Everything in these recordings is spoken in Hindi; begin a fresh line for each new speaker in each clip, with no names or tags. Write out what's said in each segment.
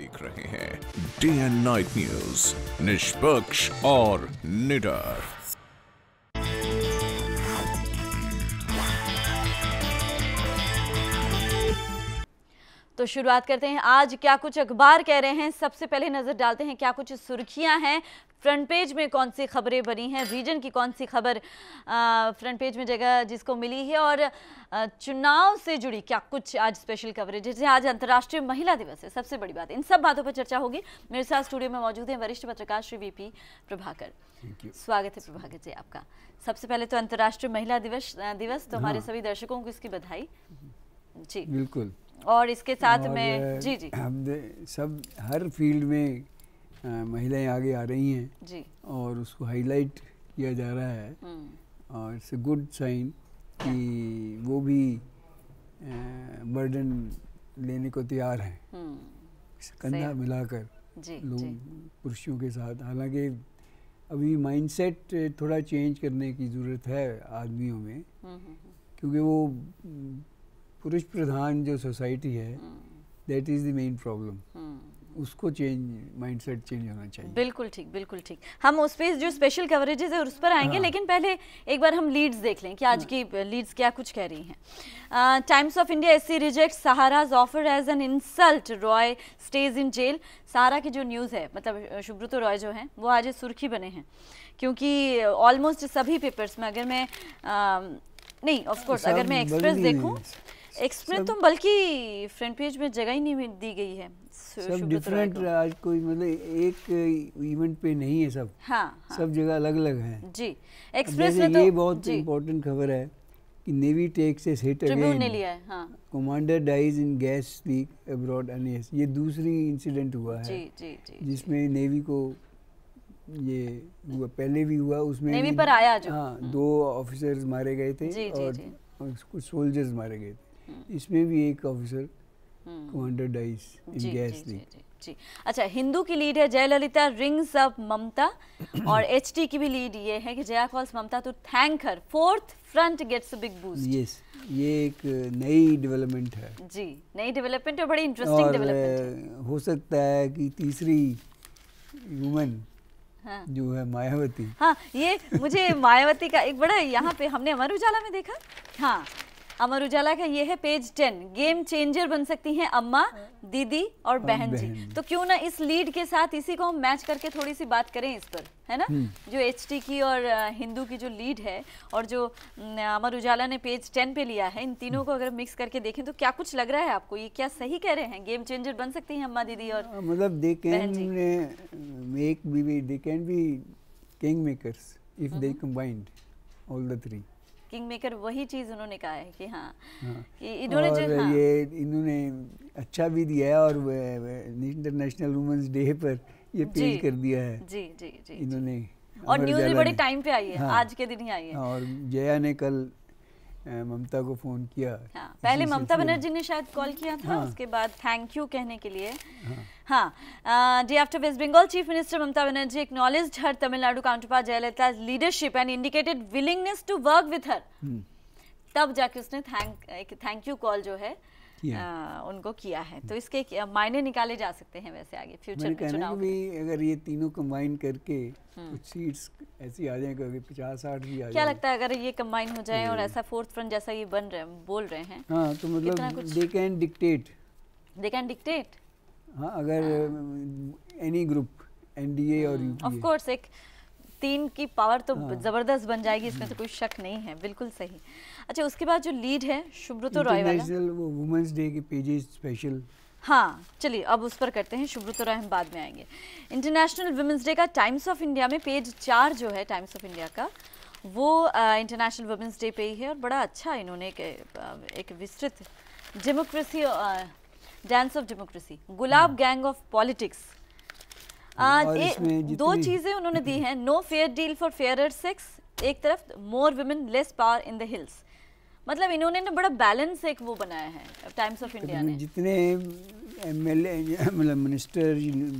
देख रहे हैं डे एंड नाइट न्यूज निष्पक्ष और निडर
तो शुरुआत करते हैं आज क्या कुछ अखबार कह रहे हैं सबसे पहले नज़र डालते हैं क्या कुछ सुर्खियां हैं फ्रंट पेज में कौन सी खबरें बनी हैं रीजन की कौन सी खबर फ्रंट पेज में जगह जिसको मिली है और आ, चुनाव से जुड़ी क्या कुछ आज स्पेशल कवरेज जैसे आज अंतर्राष्ट्रीय महिला दिवस है सबसे बड़ी बात इन सब बातों पर चर्चा होगी मेरे साथ स्टूडियो में मौजूद हैं वरिष्ठ पत्रकार श्री वीपी प्रभाकर स्वागत है प्रभाकर जी आपका सबसे पहले तो अंतर्राष्ट्रीय महिला दिवस दिवस तो हाँ। हमारे सभी दर्शकों को इसकी बधाई हम्म। जी बिल्कुल और इसके साथ और में जी जी हम
सब हर फील्ड में महिलाएं आगे आ रही हैं जी और उसको हाईलाइट किया जा रहा है हम्म। और इट्स अ गुड साइन कि वो भी बर्डन लेने को तैयार हैं हम्म। कंधा मिलाकर लोग पुरुषों के साथ हालांकि अभी माइंडसेट थोड़ा चेंज करने की ज़रूरत है आदमियों में हम्म, क्योंकि वो पुरुष प्रधान जो सोसाइटी है that is the main problem उसको चेंज माइंडसेट चेंज होना चाहिए
बिल्कुल ठीक बिल्कुल ठीक हम उस पे जो स्पेशल कवरेजेस है उस पर आएंगे हाँ। लेकिन पहले एक बार हम लीड्स देख लें कि आज हाँ। की लीड्स uh, क्या कुछ कह रही हैं Times of India S C reject Sahara's offer as an insult Roy stays in jail Sahara की जो न्यूज़ है मतलब शुभ्रुतो uh, रॉय जो हैं वो आज सुर्खी बने हैं क्योंकि ऑलमोस्ट uh, सभी पेपर्स में अगर मैं आ, um, नहीं ऑफकोर्स अगर मैं एक्सप्रेस देखूँ एक्सप्लेन तो बल्कि फ्रंट पेज में जगह ही नहीं दी गई है सब डिफरेंट
आज कोई मतलब एक इवेंट पे नहीं है सब हाँ, हाँ सब जगह अलग अलग है जी एक्सप्रेस में तो ये बहुत इम्पोर्टेंट खबर है कि नेवी टेक से हिट अगेन ने लिया है हाँ। Commander dies in gas leak aboard INS ये दूसरी इंसिडेंट हुआ है जिसमें नेवी को ये हुआ पहले भी हुआ उसमें नेवी पर आया जो हाँ हम्म। दो ऑफिसर्स मारे गए थे और कुछ सोल्जर्स मारे गए थे हम्म। इसमें भी एक officer commander dies in gas जी,
जी, अच्छा हिंदू की लीड है जयललिता रिंग्स अप ममता और एचटी की भी लीड ये है कि Jaya calls Mamata to thank her fourth front gets big boost yes
ये एक नई डेवलपमेंट है
जी नई डेवलपमेंट और बड़ी इंटरेस्टिंग
डेवलपमेंट हो सकता है कि तीसरी वुमेन हाँ। जो है मायावती
हाँ ये मुझे मायावती का एक बड़ा यहाँ पे हमने अमर उजाला में देखा हाँ अमर उजाला का ये है पेज टेन गेम चेंजर बन सकती हैं अम्मा दीदी और बहन जी।, तो क्यों ना इस लीड के साथ इसी को हम मैच करके थोड़ी सी बात करें इस पर है ना हम्म। जो एच की और हिंदू की जो लीड है और जो अमर उजाला ने पेज टेन पे लिया है इन तीनों को अगर मिक्स करके देखें तो क्या कुछ लग रहा है आपको ये क्या सही कह रहे हैं गेम चेंजर बन सकती हैं अम्मा दीदी और हाँ,
मतलब they can make be they can be kingmakers if they combined all the three
kingmaker वही चीज़ उन्होंने कहा है कि हाँ, हाँ। कि इन्होंने जो हाँ,
ये इन्होंने अच्छा भी दिया है और इंटरनेशनल वुमेंस डे पर ये पेश कर दिया है जी जी जी इन्होंने और न्यूज़ भी बड़े टाइम पे आई है हाँ, आज के दिन ही आई है हाँ, और जया ने कल ममता को फोन किया हाँ, पहले ममता बनर्जी
ने शायद कॉल किया था हाँ। उसके बाद थैंक यू कहने के लिए हाँ, हाँ day after West Bengal chief minister Mamata Banerjee acknowledge her Tamil Nadu counterpart Jayalalithaa leadership and indicated willingness to work with her तब जाके उसने थैंक एक थैंक यू कॉल जो है आ, उनको किया है तो इसके मायने निकाले जा सकते हैं वैसे आगे फ्यूचर में चुनाव
में अगर ये तीनों कंबाइन करके हम्म। कुछ सीट्स ऐसी आ जाएंगे अगर पचास साठ भी आ क्या
लगता है अगर ये कंबाइन हो जाए और ऐसा फोर्थ फ्रंट जैसा ये बन रहे बोल रहे हैं हाँ
तो मतलब they can dictate
they can dictate
हाँ अगर एनी ग्रुप एनडीए और ऑफ कोर्स
एक तीन की पावर तो हाँ। ज़बरदस्त बन जाएगी इसमें तो कोई शक नहीं है बिल्कुल सही अच्छा उसके बाद जो लीड है शुभ्रतो रॉय वाला
वुमेंस डे के पेजेस स्पेशल
हाँ चलिए अब उस पर करते हैं शुभ्रतो राय हम बाद में आएंगे इंटरनेशनल वुमेंस डे का टाइम्स ऑफ इंडिया में पेज चार जो है टाइम्स ऑफ इंडिया का वो इंटरनेशनल वुमेंस डे पे ही है और बड़ा अच्छा इन्होंने एक, एक विस्तृत democracy dance of democracy Gulab gang of politics दो चीज़ें उन्होंने दी हैं no fair deal for fair sex एक तरफ more women less power in the hills मतलब इन्होंने ना बड़ा बैलेंस एक वो बनाया है टाइम्स ऑफ इंडिया ने
जितने एमएलए मतलब मिनिस्टर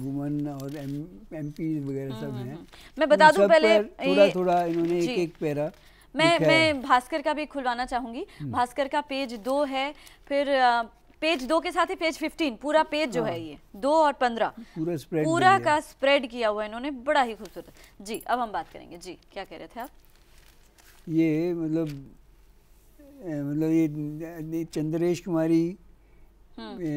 वुमन और एम पी वगैरह सब हम्म, हैं हम्म,
हम्म। मैं बता दूं पहले थोड़ा थोड़ा
इन्होंने एक एक पैरा
मैं मैं भास्कर का भी खुलवाना चाहूंगी भास्कर का पेज दो है फिर पेज दो के साथ ही पेज फिफ्टीन पूरा पेज जो हाँ। है ये दो और पंद्रह
पूरा स्प्रेड पूरा का
स्प्रेड किया हुआ इन्होंने बड़ा ही खूबसूरत जी अब हम बात करेंगे जी क्या कह रहे थे आप
ये मतलब मतलब ये चंद्रेश कुमारी हम्म।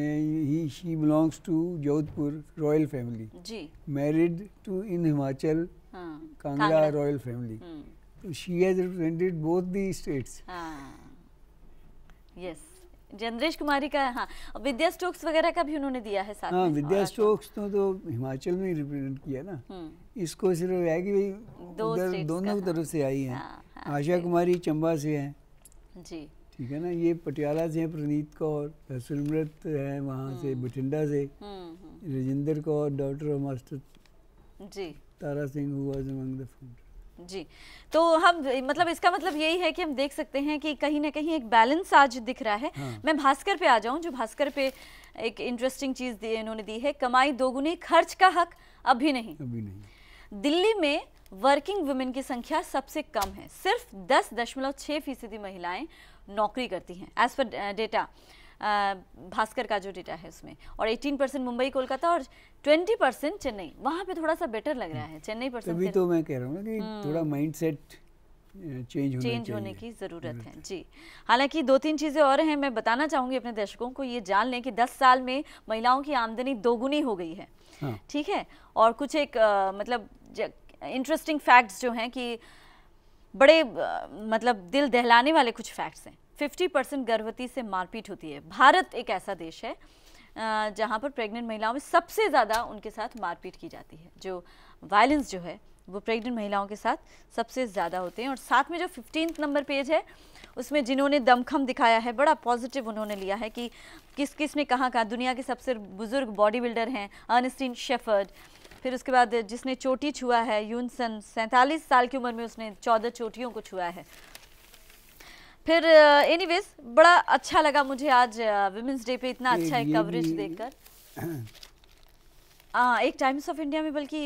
ही she belongs to Jodhpur royal family जी married to in Himachal Kangra royal family she has represented both the states
yes जनरेश कुमारी का हाँ विद्या स्टोक्स वगैरह का भी उन्होंने दिया है साथ हाँ में विद्या
स्टोक्स तो, तो हिमाचल में रिप्रेजेंट किया ना हम्म। इसको सिर्फ है कि दो दोनों हाँ। तरफ से आई है हाँ, हाँ, आशा कुमारी चंबा से है जी ठीक है ना ये पटियाला से है प्रनीत कौर सुमृत है वहाँ से हम्म। बठिंडा से
हम्म,
Rajinder Kaur daughter of master ji Tara Singh हुआ was
जी तो हम मतलब इसका मतलब यही है कि हम देख सकते हैं कि कहीं ना कहीं एक बैलेंस आज दिख रहा है हाँ। मैं भास्कर पे आ जाऊं जो भास्कर पे एक इंटरेस्टिंग चीज दी इन्होंने दी है कमाई दोगुनी खर्च का हक अभी नहीं अभी
नहीं
दिल्ली में वर्किंग वुमेन की संख्या सबसे कम है सिर्फ दस दशमलव छः फीसदी महिलाएं नौकरी करती हैं एज पर डेटा भास्कर का जो डेटा है उसमें और 18 परसेंट मुंबई कोलकाता और 20 परसेंट चेन्नई वहाँ पे थोड़ा सा बेटर लग रहा है हम्म। चेन्नई परसेंट तभी तो
मैं कह रहा हूँ कि हम्म। थोड़ा माइंडसेट चेंज होने, चेंज होने की ज़रूरत है
जी हालांकि दो तीन चीज़ें और हैं मैं बताना चाहूँगी अपने दर्शकों को ये जान लें कि 10 साल में महिलाओं की आमदनी दोगुनी हो गई है हाँ। ठीक है और कुछ एक आ, मतलब इंटरेस्टिंग फैक्ट्स जो हैं कि बड़े आ, मतलब दिल दहलाने वाले कुछ फैक्ट्स हैं 50 परसेंट गर्भवती से मारपीट होती है भारत एक ऐसा देश है जहाँ पर प्रेग्नेंट महिलाओं में सबसे ज़्यादा उनके साथ मारपीट की जाती है जो वायलेंस जो है वो प्रेग्नेंट महिलाओं के साथ सबसे ज़्यादा होते हैं और साथ में जो फिफ्टीन नंबर पेज है उसमें जिन्होंने दमखम दिखाया है बड़ा पॉजिटिव उन्होंने लिया है कि किस किस ने कहाँ कहा दुनिया के सबसे बुज़ुर्ग बॉडी बिल्डर हैं अर्नस्टीन शेफर्ड फिर उसके बाद जिसने चोटी छुआ है यूनसन सैंतालीस साल की उम्र में उसने चौदह चोटियों को छुआ है फिर एनीवेज uh, बड़ा अच्छा लगा मुझे आज वुमेंस uh, डे पे इतना अच्छा हाँ, एक कवरेज देखकर आ, एक टाइम्स ऑफ इंडिया में बल्कि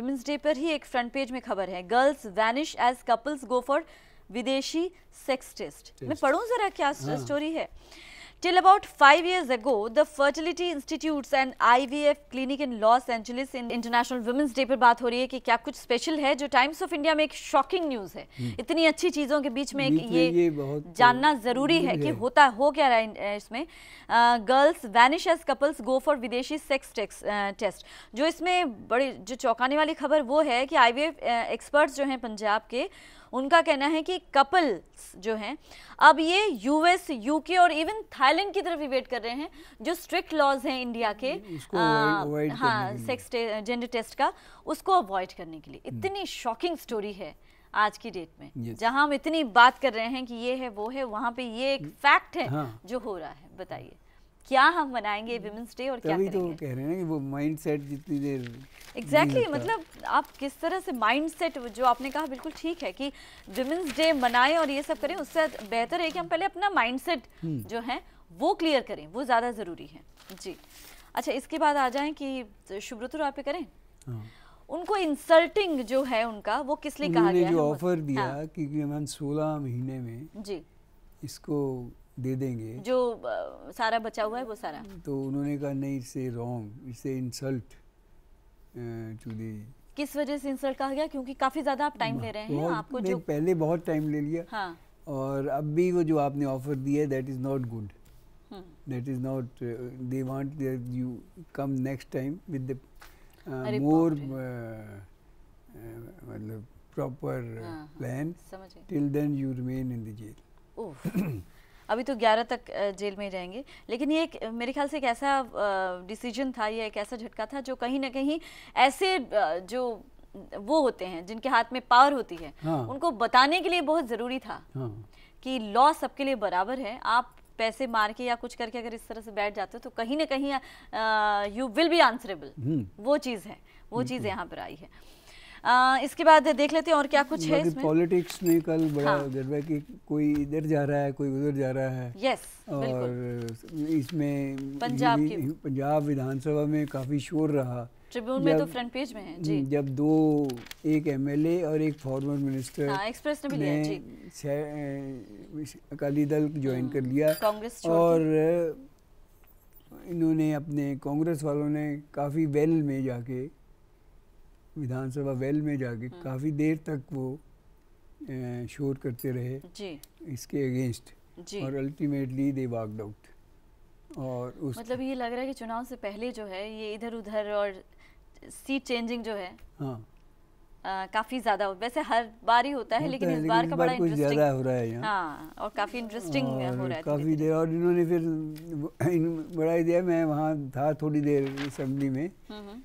वुमेंस uh, डे पर ही एक फ्रंट पेज में खबर है girls vanish as couples go for विदेशी सेक्स टेस्ट मैं पढ़ूं ज़रा क्या हाँ। स्टोरी है Till about five years ago, the Fertility Institutes and IVF Clinic in Los Angeles in International Women's Day पर बात हो रही है कि क्या कुछ स्पेशल है जो टाइम्स ऑफ इंडिया में एक शॉकिंग न्यूज है हम्म। इतनी अच्छी चीजों के बीच में एक ये, जानना जरूरी है, कि होता हो क्या रहा है इसमें girls vanish as couples go for विदेशी सेक्स टेस्ट जो इसमें बड़ी जो चौंकाने वाली खबर वो है कि आई वी एफ एक्सपर्ट्स जो हैं पंजाब के उनका कहना है कि कपल्स जो हैं अब ये यूएस यूके और इवन थाईलैंड की तरफ वेट कर रहे हैं जो स्ट्रिक्ट लॉज हैं इंडिया के हाँ सेक्स जेंडर टेस्ट का उसको अवॉइड करने के लिए हम्म। इतनी शॉकिंग स्टोरी है आज की डेट में yes. जहां हम इतनी बात कर रहे हैं कि ये है वो है वहां पे ये एक फैक्ट हम्म। है हाँ. जो हो रहा है बताइए क्या हम मनाएंगे विमेंस डे और क्या तो करेंगे?
तो कह रहे हैं कि वो माइंडसेट जितनी देर
एग्जैक्टली exactly, मतलब आप किस तरह से माइंडसेट जो आपने कहा बिल्कुल ठीक है कि विमेंस डे मनाएं और ये सब करें उससे बेहतर है कि हम पहले अपना माइंडसेट हम्म। जो है वो क्लियर करें वो ज़्यादा ज़रूरी है जी अच्छा इसके बाद आ जाए कि शुभ्रतुर आप करें हाँ। उनको इंसल्टिंग जो है उनका वो किस लिए कहा गया जो ऑफर दिया हाँ।
कि सोलह महीने में जी इसको दे देंगे जो
सारा बचा हुआ है वो सारा
तो उन्होंने कहा नहीं इसे रॉन्ग इसे इंसल्ट टू दी
किस वजह से इंसल्ट कहा गया क्योंकि काफी ज्यादा आप टाइम ले रहे हैं आपको जो
पहले बहुत टाइम ले लिया हाँ। और अब भी वो जो आपने ऑफर दिया है that is not good that is not they want that you come next time with the more मतलब proper plan till then you remain in the jail oh
अभी तो 11 तक जेल में रहेंगे लेकिन ये एक मेरे ख्याल से एक ऐसा डिसीजन था या एक ऐसा झटका था जो कहीं ना कहीं ऐसे जो वो होते हैं जिनके हाथ में पावर होती है हाँ। उनको बताने के लिए बहुत ज़रूरी था हाँ। कि लॉ सबके लिए बराबर है आप पैसे मार के या कुछ करके अगर इस तरह से बैठ जाते हो तो कहीं ना कहीं यू विल बी आंसरेबल वो चीज़ है वो चीज़ यहाँ पर आई है इसके बाद देख लेते हैं और क्या कुछ है इसमें
पॉलिटिक्स में कल बड़ा हाँ। है कि कोई इधर जा रहा है कोई उधर जा रहा है यस और इसमें पंजाब की पंजाब विधानसभा में काफ़ी शोर रहा ट्रिब्यून में तो फ्रंट पेज में है जी जब दो एक एमएलए और एक फॉर्मर मिनिस्टर हाँ, एक्सप्रेस ने भी लिया जी अकाली दल ज्वाइन कर हम्म, लिया कांग्रेस और इन्होंने अपने कांग्रेस वालों ने काफ़ी वेल में जाके विधानसभा वेल में जाके हम्म। काफ़ी देर तक वो शोर करते रहे जी इसके अगेंस्ट जी और अल्टीमेटली दे वॉकड आउट और उस मतलब
ये लग रहा है कि चुनाव से पहले जो है ये इधर उधर और सीट चेंजिंग जो है हाँ आ, काफ़ी ज़्यादा वैसे हर बार ही होता है लेकिन इस बार का बड़ा कुछ ज़्यादा हो रहा है यहाँ हाँ और काफ़ी इंटरेस्टिंग हो रहा है काफ़ी
देर और इन्होंने फिर बड़ा ही दिया मैं वहाँ था थोड़ी देर असम्बली में हम्म, हम्म।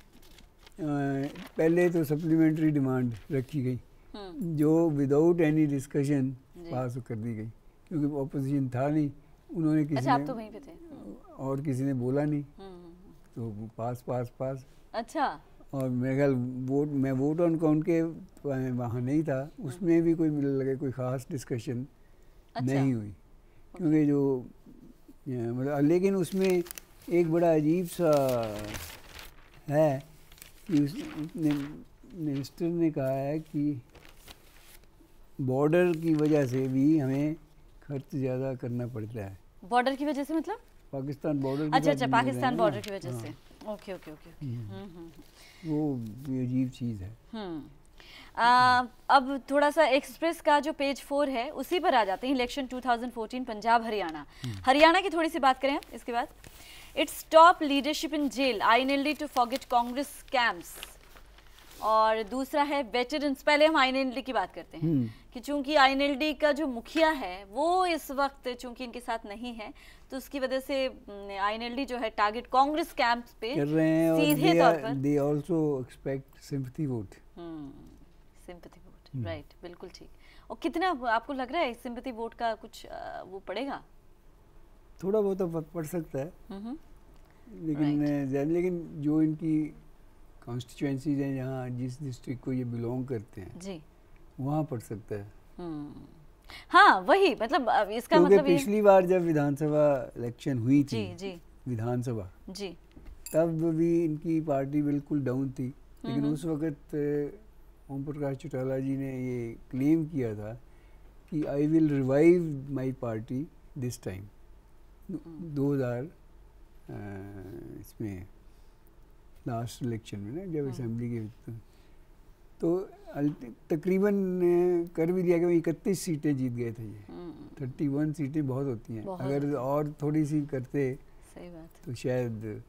पहले तो सप्लीमेंट्री डिमांड रखी गई हम्म। जो विदाउट एनी डिस्कशन पास कर दी गई क्योंकि ऑपोजिशन था नहीं उन्होंने किसी अच्छा, ने, आप तो वहीं पे थे और किसी ने बोला नहीं हम्म। तो पास पास पास अच्छा और मेरे ख्याल वोट मैं वोट ऑन काउंट के वहाँ नहीं था उसमें भी कोई मिलने लगे कोई ख़ास डिस्कशन अच्छा। नहीं हुई क्योंकि जो मतलब लेकिन उसमें एक बड़ा अजीब सा है मिनिस्टर ने कहा है कि बॉर्डर की वजह से भी हमें खर्च ज़्यादा करना पड़ता है
बॉर्डर की वजह से मतलब
पाकिस्तान बॉर्डर अच्छा अच्छा पाकिस्तान बॉर्डर की वजह से
ओके ओके ओके
वो अजीब चीज़ है
हम्म। आ, अब थोड़ा सा एक्सप्रेस का जो पेज फोर है उसी पर आ जाते हैं इलेक्शन 2014 पंजाब हरियाणा हम्म। हरियाणा की थोड़ी सी बात करें इसके बाद it's top leadership in jail INLD to forget Congress scams और दूसरा है वेटरन्स पहले हम आईएनएलडी की बात करते हैं हम्म। कि चूंकि आईएनएलडी का जो मुखिया है वो इस वक्त चूंकि इनके साथ नहीं है तो उसकी वजह से आईएनएलडी जो है टारगेट कांग्रेस कैंप पे कर रहे हैं सीधे they
also expect sympathy vote
sympathy vote right बिल्कुल ठीक और कितना आपको लग रहा है सिंपथी वोट का कुछ वो पड़ेगा
थोड़ा बहुत पढ़ सकता है लेकिन right. लेकिन जो इनकी कॉन्स्टिट्यूंसीज हैं जहाँ जिस डिस्ट्रिक्ट को ये बिलोंग करते हैं जी वहाँ पढ़ सकता है
हम्म। हाँ वही मतलब इसका मतलब पिछली
बार जब विधानसभा इलेक्शन हुई थी जी जी विधानसभा जी तब भी इनकी पार्टी बिल्कुल डाउन थी लेकिन उस वक्त ओम प्रकाश चौटाला जी ने ये क्लेम किया था कि I will revive my party this time दो हज़ार इसमें लास्ट इलेक्शन में ना जब असम्बली हाँ। के तो, तो तकरीबन कर भी दिया कि इकतीस सीटें जीत गए थे ये थर्टी हम्म। वन सीटें बहुत होती हैं अगर और थोड़ी सी करते सही बात तो शायद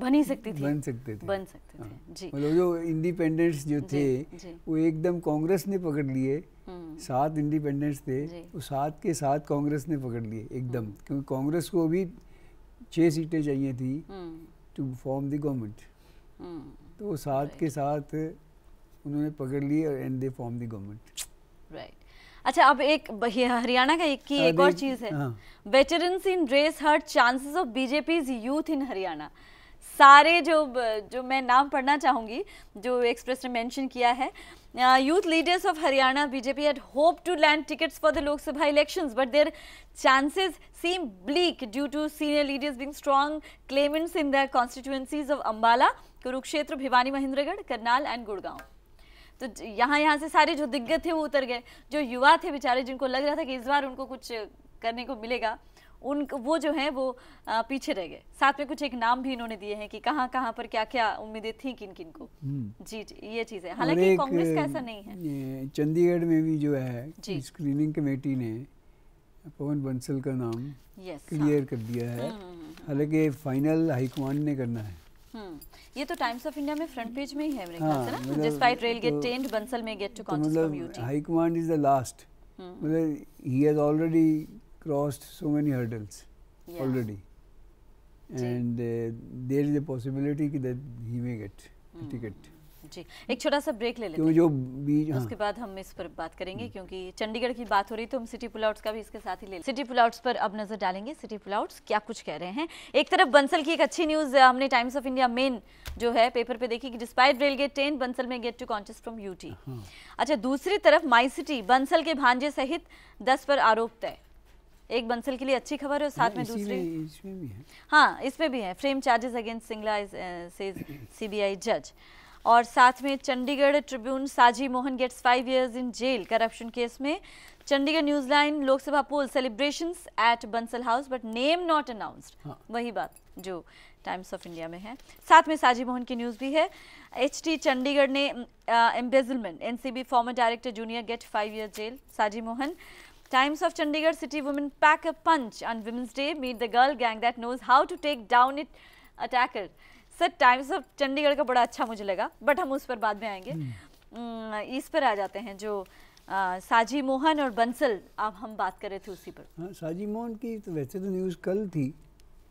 बन ही सकती थी बन सकते थे बन सकते थे हाँ। जी मतलब जो इंडिपेंडेंट्स जो थे जी, जी। वो एकदम कांग्रेस ने पकड़ लिए हम्म। सात इंडिपेंडेंट्स थे वो सात के साथ कांग्रेस ने पकड़ लिए एकदम हम्म। क्योंकि कांग्रेस को भी छह सीटें चाहिए थी टू फॉर्म द
गवर्नमेंट
तो वो सात के साथ उन्होंने पकड़ लिए and they form the government
right अच्छा अब एक हरियाणा का एक की एक और चीज़ है veterans in race hurt chances of BJP's youth in Haryana सारे जो जो मैं नाम पढ़ना चाहूंगी जो एक्सप्रेस ने मेंशन किया है youth leaders of Haryana BJP at hope to land tickets for the Lok Sabha elections but their chances seem bleak due to senior leaders being strong claimants in the constituencies of Ambala Kurukshetra Bhiwani Mahendragarh Karnal and Gurgaon तो यहाँ यहाँ से सारे जो दिग्गत थे वो उतर गए जो युवा थे बेचारे जिनको लग रहा था कि इस बार उनको कुछ करने को मिलेगा उन वो जो हैं वो आ, पीछे रह गए साथ में कुछ एक नाम भी इन्होंने दिए हैं कि कहाँ कहाँ पर क्या क्या उम्मीदें थी किन किन को हम्म। जी जी ये चीज़ है हालांकि कांग्रेस का ऐसा नहीं है
चंडीगढ़ में भी जो है स्क्रीनिंग कमेटी ने पवन बंसल का नाम क्लियर हाँ। कर दिया है हम्म, हम्म, हालांकि फाइनल हाईकमान ने करना है
ये तो टाइम्स ऑफ इंडिया में फ्रंट पेज में ही है मेरे ख्याल से ना despite rail gate taint Bansal may get to Congress
from high command is the last मतलब he has already crossed so many hurdles yeah. already and uh, there is a possibility that he may get hmm. a ticket
जी एक छोटा सा ब्रेक ले लेते हैं जो बीज हाँ। उसके बाद हम इस पर बात करेंगे हम्म। क्योंकि चंडीगढ़ की बात हो रही तो हम सिटी पुलआउट्स का भी इसके साथ ही ले सिटी पुलआउट्स पर अब नजर डालेंगे सिटी पुलआउट्स क्या कुछ कह रहे हैं एक तरफ बंसल की एक अच्छी न्यूज हमने टाइम्स ऑफ इंडिया मेन जो है पेपर पे देखी कि despite rail gate ten Bansal may get to conscious from UT अच्छा दूसरी तरफ माई सिटी बंसल के भांजे सहित दस पर आरोप तय एक बंसल के लिए अच्छी खबर है और साथ हाँ, में दूसरी हाँ इसमें भी है frame charges against Singla CBI जज और साथ में Chandigarh Tribune Saji Mohan gets five years in jail corruption case में Chandigarh news line Lok Sabha poll celebration at Bansal house but name not announced वही बात जो टाइम्स ऑफ इंडिया में है साथ में साजी मोहन की न्यूज़ भी है एच चंडीगढ़ ने embezzlement NCB former director junior get five year jail Saji Mohan Times of Chandigarh City Women pack a punch on Women's Day. Meet the girl gang that knows how to take down it attacker. Sir, Times of Chandigarh का बड़ा अच्छा मुझे लगा But हम उस पर बाद में आएंगे इस पर आ जाते हैं जो साजी मोहन और बंसल आप हम बात कर रहे थे उसी पर
हाँ, साजी मोहन की तो वैसे तो न्यूज़ कल थी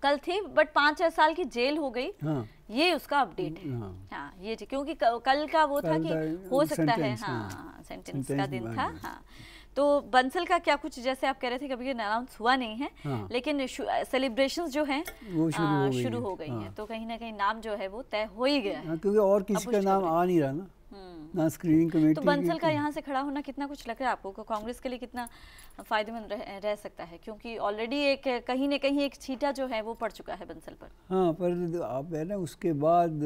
कल थी but पांच छह साल की जेल हो गई हाँ, ये उसका अपडेट है हाँ, हाँ ये क्योंकि कल का वो था कि हो सकता है हाँ, Sentence का दिन था हाँ तो बंसल का क्या कुछ जैसे आप कह रहे थे कभी अनाउंस हुआ नहीं है हाँ। लेकिन सेलिब्रेशंस जो हैं वो शुरू हो गई हैं हाँ। तो कहीं ना कहीं नाम जो है वो तय हो ही गया हाँ,
क्योंकि और किसी का नाम आ नहीं रहा ना हम्म। ना स्क्रीनिंग कमेटी तो बंसल का यहाँ
से खड़ा होना कितना कुछ लग रहा है आपको कांग्रेस के लिए कितना फायदेमंद रह, रह सकता है क्योंकि ऑलरेडी एक कहीं ना कहीं एक छीटा जो है वो पड़ चुका है बंसल पर
हाँ पर आप है ना उसके बाद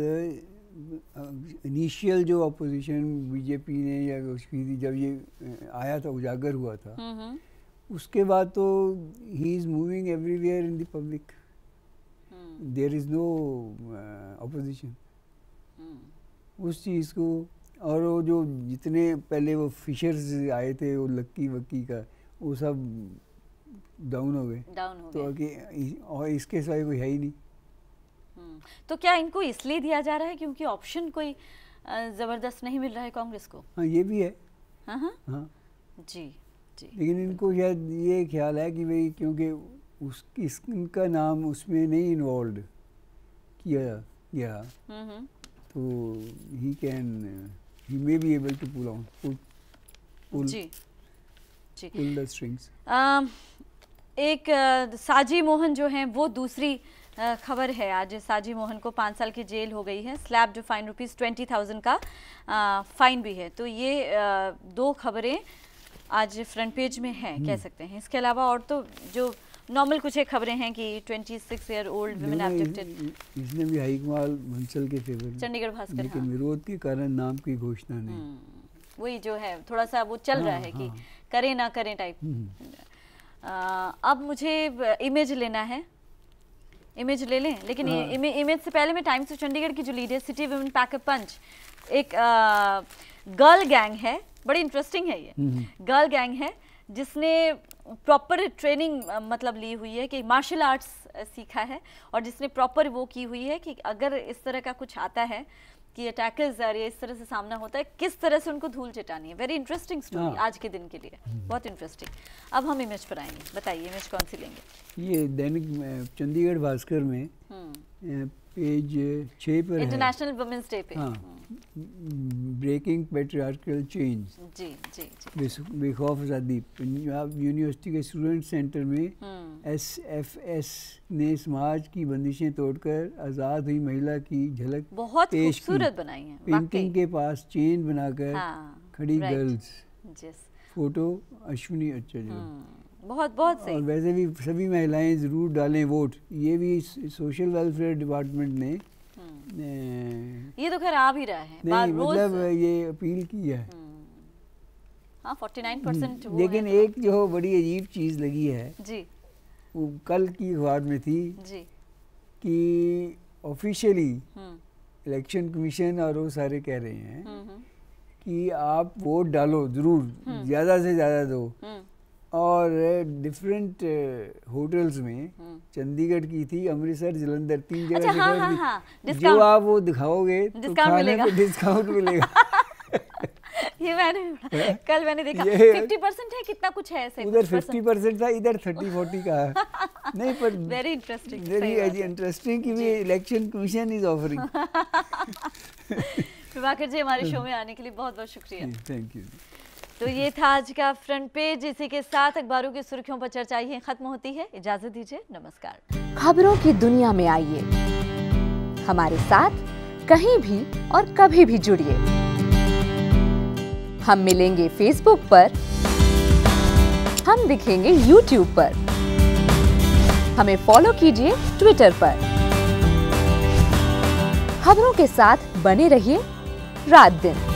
इनिशियल जो अपोजिशन बीजेपी ने या उसकी जब ये आया था उजागर हुआ था हम्म, हम्म। उसके बाद तो he is moving everywhere in public there is no opposition उस चीज़ को और वो जो जितने पहले वो फिशर्स आए थे वो लक्की वक्की का वो सब डाउन हो गए डाउन हो तो गए। और इसके सिवाय कोई है ही नहीं
तो क्या इनको इसलिए दिया जा रहा है क्योंकि ऑप्शन कोई ज़बरदस्त नहीं मिल रहा है कांग्रेस को हाँ ये भी है हाँ, हाँ।, हाँ जी
जी लेकिन इनको शायद ये ख्याल है कि भाई क्योंकि उस इनका नाम उसमें नहीं इन्वॉल्व किया गया हम्म, हम्म। तो he can he may be able to pull on pull
pull जी जी पुल द स्ट्रिंग्स एक साजी मोहन जो हैं वो दूसरी खबर है आज साजी मोहन को पाँच साल की जेल हो गई है स्लैब जो फाइन रुपीज़ ट्वेंटी थाउजेंड का आ, फाइन भी है तो ये आ, दो खबरें आज फ्रंट पेज में हैं कह हम्म। सकते हैं इसके अलावा और तो जो नॉर्मल कुछ खबरें हैं कि सिक्स ईयर ओल्ड इसने
भी हाईकमाल मंचल के फेवर चंडीगढ़ भास्कर लेकिन हाँ। विरोध के कारण नाम की घोषणा नहीं हम्म,
वही जो है थोड़ा सा वो चल हाँ, रहा है कि हाँ। करें ना करें टाइप आ, हम्म। अब मुझे इमेज लेना है इमेज ले लें लेकिन हाँ। इमेज से पहले मैं टाइम्स ऑफ चंडीगढ़ की जो leader city women pack punch एक गर्ल गैंग है बड़ी इंटरेस्टिंग है ये गर्ल हम्म। गैंग है जिसने प्रॉपर ट्रेनिंग मतलब ली हुई है कि मार्शल आर्ट्स सीखा है और जिसने प्रॉपर वो की हुई है कि अगर इस तरह का कुछ आता है कि अटैकर्स आ रही है इस तरह से सामना होता है किस तरह से उनको धूल चटानी है वेरी इंटरेस्टिंग स्टोरी आज के दिन के लिए बहुत इंटरेस्टिंग अब हम इमेज पर आएंगे बताइए इमेज कौन सी
लेंगे ये दैनिक चंडीगढ़ भास्कर में पेज हम्म। छः पर इंटरनेशनल वुमेंस डे पे हाँ, ब्रेकिंग पेट्रियार्कल चेंज जी जी, जी. बेखौफ आज़ादी पंजाब यूनिवर्सिटी के स्टूडेंट सेंटर में एस एफ एस ने समाज की बंदिशें तोड़कर आज़ाद हुई महिला की झलक बहुत खूबसूरत बनाई है पेंटिंग के पास चेन बनाकर हाँ, खड़ी गर्ल्स फोटो अश्विनी अच्छा जो
बहुत बहुत सही और
वैसे भी सभी महिलाएं ज़रूर डालें वोट ये भी सोशल वेलफेयर डिपार्टमेंट ने ये
तो खैर आ भी रहा है नहीं मतलब
ये अपील की है हम्म।
हाँ 49 हम्म, लेकिन है
एक जो बड़ी अजीब चीज़ लगी है जी वो कल की अखबार में थी जी कि ऑफिशियली इलेक्शन कमीशन और वो सारे कह रहे हैं हम्म, कि आप वोट डालो ज़रूर ज़्यादा से ज़्यादा दो और डिफरेंट होटल्स uh, में हम्म। चंडीगढ़ की थी अमृतसर जलंधर तीन जगह अच्छा, हाँ, हाँ, हाँ, जो आप वो दिखाओगे डिस्काउंट तो मिलेगा
ये मैंने कल मैंने देखा फिफ्टी परसेंट है कितना कुछ है ऐसे उधर फिफ्टी
परसेंट था इधर थर्टी फोर्टी का
है नहीं पर वेरी इंटरेस्टिंग वेरी
इंटरेस्टिंग कि भी election commission is offering
Prabhakar ji हमारे शो में आने के लिए बहुत बहुत शुक्रिया थैंक यू तो ये था आज का फ्रंट पेज इसी के साथ अखबारों की सुर्खियों पर चर्चा ये खत्म होती है इजाजत दीजिए नमस्कार खबरों की दुनिया में आइए हमारे साथ कहीं भी और कभी भी जुड़िए हम मिलेंगे फेसबुक पर हम दिखेंगे यूट्यूब पर हमें फॉलो कीजिए ट्विटर पर खबरों के साथ बने रहिए रात दिन